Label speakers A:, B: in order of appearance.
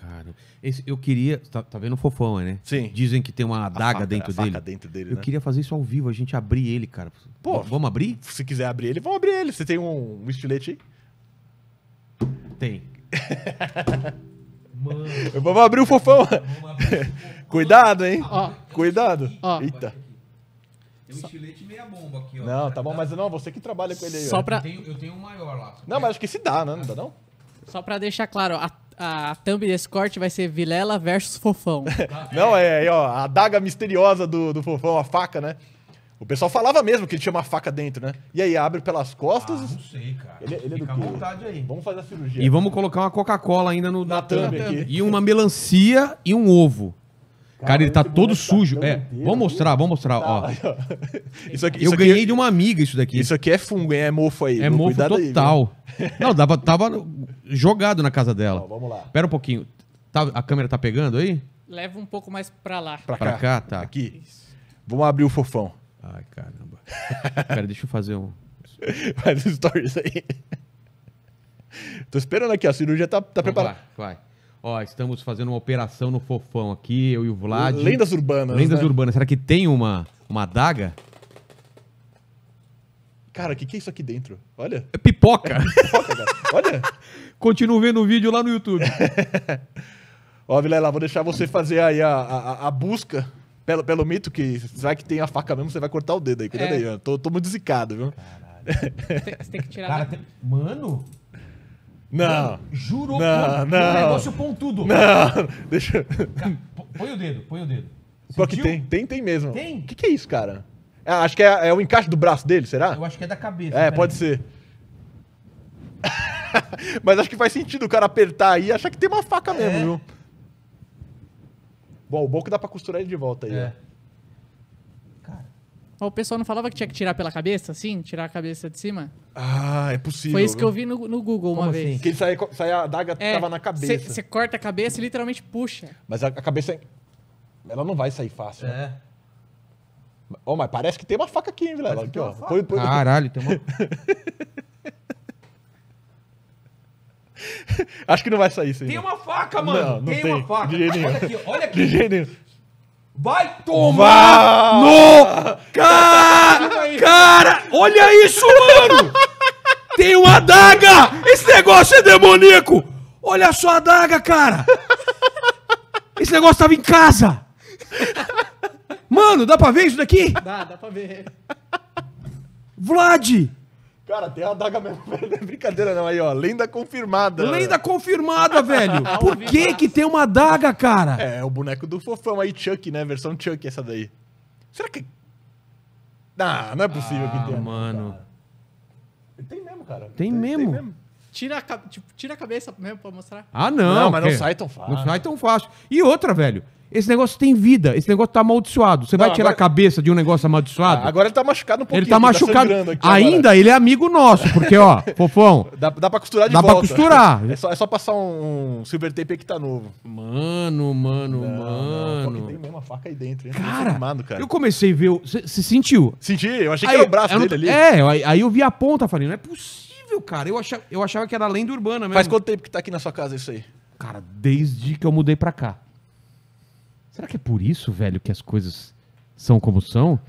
A: Cara, esse, eu queria. Tá, tá vendo o fofão, né? Sim. Dizem que tem uma adaga dentro, dele. dentro dele. Eu né? queria fazer isso ao vivo, a gente abrir ele, cara. Pô, vamos abrir? Se quiser abrir ele, vamos abrir ele. Você tem um, um estilete aí? Tem. Mano. Vamos abrir o fofão. Abrir o fofão. Cuidado, hein? Ó. Cuidado. Ó. Eita. Tem um estilete meia bomba aqui, ó. Não, tá bom, mas não, você que trabalha com ele aí. Só ó. eu, tenho, eu tenho um maior lá. Não, mas acho que se dá, né? Não dá, não? Só pra deixar claro, a a thumb desse corte vai ser Vilela versus Fofão. Não, é aí, ó, a daga misteriosa do, do Fofão, a faca, né? O pessoal falava mesmo que ele tinha uma faca dentro, né? E aí abre pelas costas. Ah, não sei, cara. Ele, é, ele é do Fica à
B: vontade aí. Vamos fazer a cirurgia. E vamos
A: colocar uma Coca-Cola ainda no na thumb aqui. E uma melancia e um ovo. Cara, cara ele tá todo tá sujo. É, inteiro, vamos mostrar, vamos mostrar, tá, ó. isso aqui, isso eu ganhei aqui, de uma amiga isso daqui. Isso aqui é fungo, hein? é mofo aí. É mofo total. Aí, não, dava, tava jogado na casa dela. vamos lá. Espera um pouquinho. Tá, a câmera tá pegando aí? Leva um pouco mais pra lá. Pra, pra cá. cá. tá. Aqui. Isso. Vamos abrir o fofão. Ai, caramba. Pera, deixa eu fazer um. Faz nos stories aí. Tô esperando aqui, a cirurgia tá, tá preparada. Vai, vai. Ó, estamos fazendo uma operação no fofão aqui, eu e o Vlad. Lendas urbanas. Lendas né? urbanas. Será que tem uma, uma adaga? Cara, o que, que é isso aqui dentro? Olha. É pipoca. É pipoca, cara. Olha. Continuo vendo o vídeo lá no YouTube. Ó, Vilela, vou deixar você fazer aí a, a, a busca pelo, pelo mito que vai que tem a faca mesmo, você vai cortar o dedo aí. Cuidado é. aí, ó. Tô, tô muito zicado, viu? Caralho. Você, tem que tirar. Cara, tem... Mano. Não. Mano, juro não, não. um negócio pontudo. Não, deixa. Cara, põe o dedo, põe o dedo. Sentiu? Pô, que tem, tem, tem mesmo. Tem? O que, que é isso, cara? É, acho que é, é, o encaixe do braço dele, será? Eu acho que é da cabeça. É, né? pode aí. ser. Mas acho que faz sentido o cara apertar aí e achar que tem uma faca é. mesmo, viu? Bom, o bom é que dá pra costurar ele de volta aí, é. Cara. O pessoal não falava que tinha que tirar pela cabeça, assim? Tirar a cabeça de cima? Ah, é possível. Foi isso viu? que eu vi no, no Google Como uma assim? vez. Que ele saía, a daga é, tava na cabeça. Você corta a cabeça e literalmente puxa. Mas a, a cabeça é, ela não vai sair fácil. Né? É. Né? oh, mas parece que tem uma faca aqui, hein, Vilela? Aqui, ó. Caralho, tem uma. Acho que não vai sair isso aí. Tem uma faca, mano. Não, não tem, tem, uma faca. Olha aqui, olha aqui. De jeito Vai tomar no cara! Cara, olha isso, mano! Tem uma adaga! Esse negócio é demoníaco! Olha só a adaga, cara! Esse negócio tava em casa! Mano, dá pra ver isso daqui? Dá, dá pra ver. Vlad! Cara, tem a daga mesmo, Não é brincadeira não aí, ó. Lenda confirmada. Lenda confirmada, velho. Por que que tem uma daga, cara? É, é o boneco do fofão aí, Chuck, né? Versão Chuck essa daí. Será que... Ah, não é possível ah, que tenha. mano. Tem mesmo, cara. Tem, tem mesmo. Tem mesmo. Tira a, tipo, tira a cabeça mesmo pra mostrar. Ah, não. Não, mas não sai tão fácil. Não sai tão fácil. E outra, velho. Esse negócio tem vida, esse negócio tá amaldiçoado. Você não, vai tirar agora... a cabeça de um negócio amaldiçoado? Ah, agora ele tá machucado um pouquinho. Tá ele tá machucado. Ele tá aqui, Ainda ele é amigo nosso, porque, ó, fofão. Dá, dá pra costurar de dá volta. Dá pra costurar. É só, é só passar um, silver tape que tá novo. Mano, mano, não, mano. Não, tem mesmo faca aí dentro. Cara, cara, eu comecei a ver. Você sentiu? Senti, eu achei aí, que era o braço dele ali. É, aí eu vi a ponta, falei, não é possível, cara. Eu achava, eu achava que era lenda urbana mesmo. Faz quanto tempo que tá aqui na sua casa isso aí? Cara, desde que eu mudei pra cá. Será que é por isso, velho, que as coisas são como são?